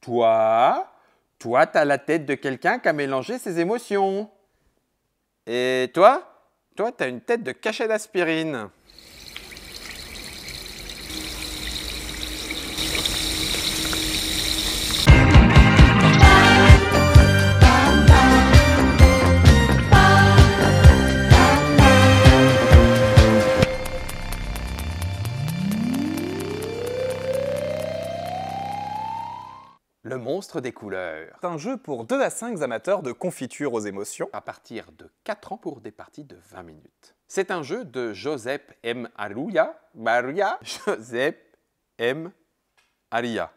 Toi, toi, t'as la tête de quelqu'un qui a mélangé ses émotions. Et toi, toi, t'as une tête de cachet d'aspirine. le monstre des couleurs. C'est un jeu pour 2 à 5 amateurs de confiture aux émotions. À partir de 4 ans pour des parties de 20 minutes. C'est un jeu de Joseph M. Alouya. Maria. Joseph M. Aria.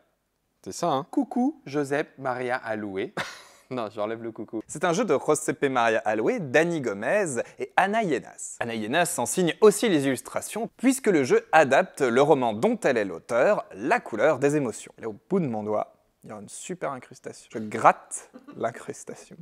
C'est ça, hein Coucou, Joseph Maria Aloué. non, j'enlève le coucou. C'est un jeu de Josep Maria Aloué, Dani Gomez et Ana Yenas. Ana Yenas en signe aussi les illustrations, puisque le jeu adapte le roman dont elle est l'auteur, La couleur des émotions. Elle est au bout de mon doigt. Il y a une super incrustation. Je gratte l'incrustation.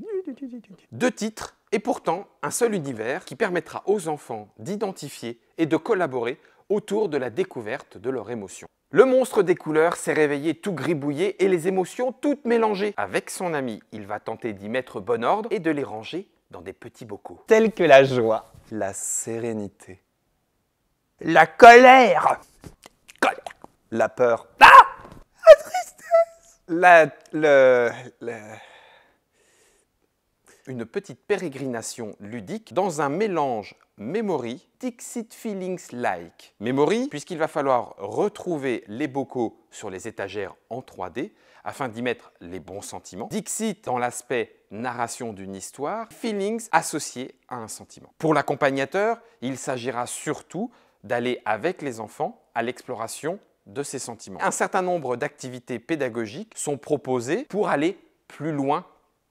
Deux titres et pourtant un seul univers qui permettra aux enfants d'identifier et de collaborer autour de la découverte de leurs émotions. Le monstre des couleurs s'est réveillé tout gribouillé et les émotions toutes mélangées. Avec son ami, il va tenter d'y mettre bon ordre et de les ranger dans des petits bocaux. Tels que la joie, la sérénité, la colère, la peur, bah une petite pérégrination ludique dans un mélange memory, Dixit Feelings Like. Memory, puisqu'il va falloir retrouver les bocaux sur les étagères en 3D afin d'y mettre les bons sentiments. Dixit dans l'aspect narration d'une histoire, feelings associés à un sentiment. Pour l'accompagnateur, il s'agira surtout d'aller avec les enfants à l'exploration de ses sentiments. Un certain nombre d'activités pédagogiques sont proposées pour aller plus loin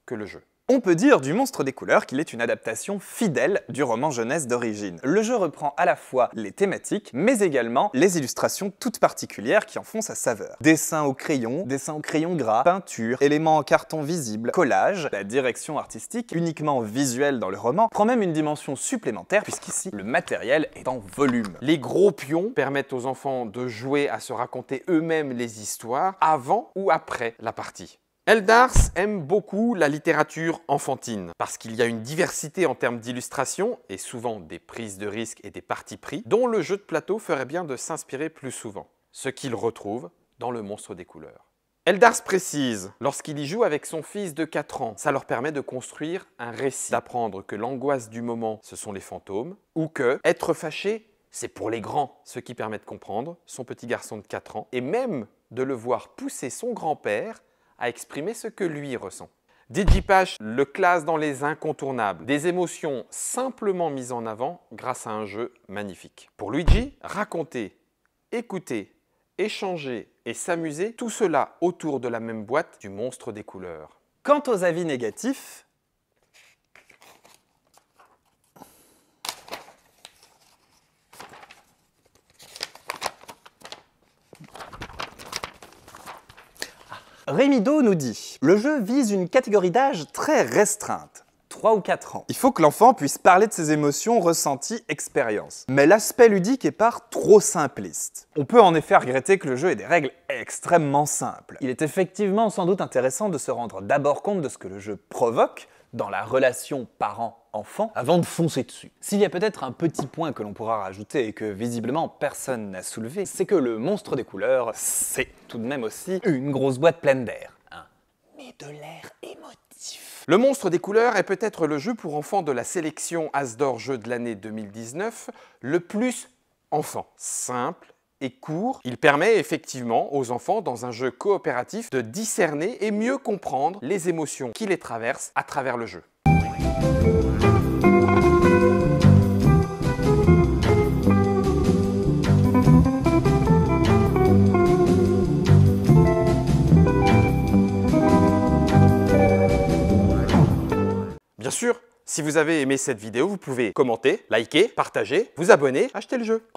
que le jeu. On peut dire du Monstre des couleurs qu'il est une adaptation fidèle du roman jeunesse d'origine. Le jeu reprend à la fois les thématiques, mais également les illustrations toutes particulières qui en font sa saveur. Dessins au crayon, dessins au crayon gras, peinture, éléments en carton visible, collage, la direction artistique, uniquement visuelle dans le roman, prend même une dimension supplémentaire puisqu'ici le matériel est en volume. Les gros pions permettent aux enfants de jouer à se raconter eux-mêmes les histoires avant ou après la partie. Eldars aime beaucoup la littérature enfantine, parce qu'il y a une diversité en termes d'illustrations, et souvent des prises de risques et des parties pris, dont le jeu de plateau ferait bien de s'inspirer plus souvent, ce qu'il retrouve dans le monstre des couleurs. Eldars précise, lorsqu'il y joue avec son fils de 4 ans, ça leur permet de construire un récit, d'apprendre que l'angoisse du moment, ce sont les fantômes, ou que être fâché, c'est pour les grands, ce qui permet de comprendre son petit garçon de 4 ans, et même de le voir pousser son grand-père à exprimer ce que lui ressent. DigiPash le classe dans les incontournables, des émotions simplement mises en avant grâce à un jeu magnifique. Pour Luigi, raconter, écouter, échanger et s'amuser, tout cela autour de la même boîte du monstre des couleurs. Quant aux avis négatifs, Rémido nous dit Le jeu vise une catégorie d'âge très restreinte. 3 ou 4 ans. Il faut que l'enfant puisse parler de ses émotions, ressentis, expériences. Mais l'aspect ludique est par trop simpliste. On peut en effet regretter que le jeu ait des règles extrêmement simples. Il est effectivement sans doute intéressant de se rendre d'abord compte de ce que le jeu provoque, dans la relation parent-enfant avant de foncer dessus. S'il y a peut-être un petit point que l'on pourra rajouter et que visiblement personne n'a soulevé, c'est que le monstre des couleurs, c'est tout de même aussi une grosse boîte pleine d'air. Hein. Mais de l'air émotif. Le monstre des couleurs est peut-être le jeu pour enfants de la sélection Asdor jeu de l'année 2019 le plus enfant. Simple, et court, il permet effectivement aux enfants, dans un jeu coopératif, de discerner et mieux comprendre les émotions qui les traversent à travers le jeu. Bien sûr, si vous avez aimé cette vidéo, vous pouvez commenter, liker, partager, vous abonner, acheter le jeu.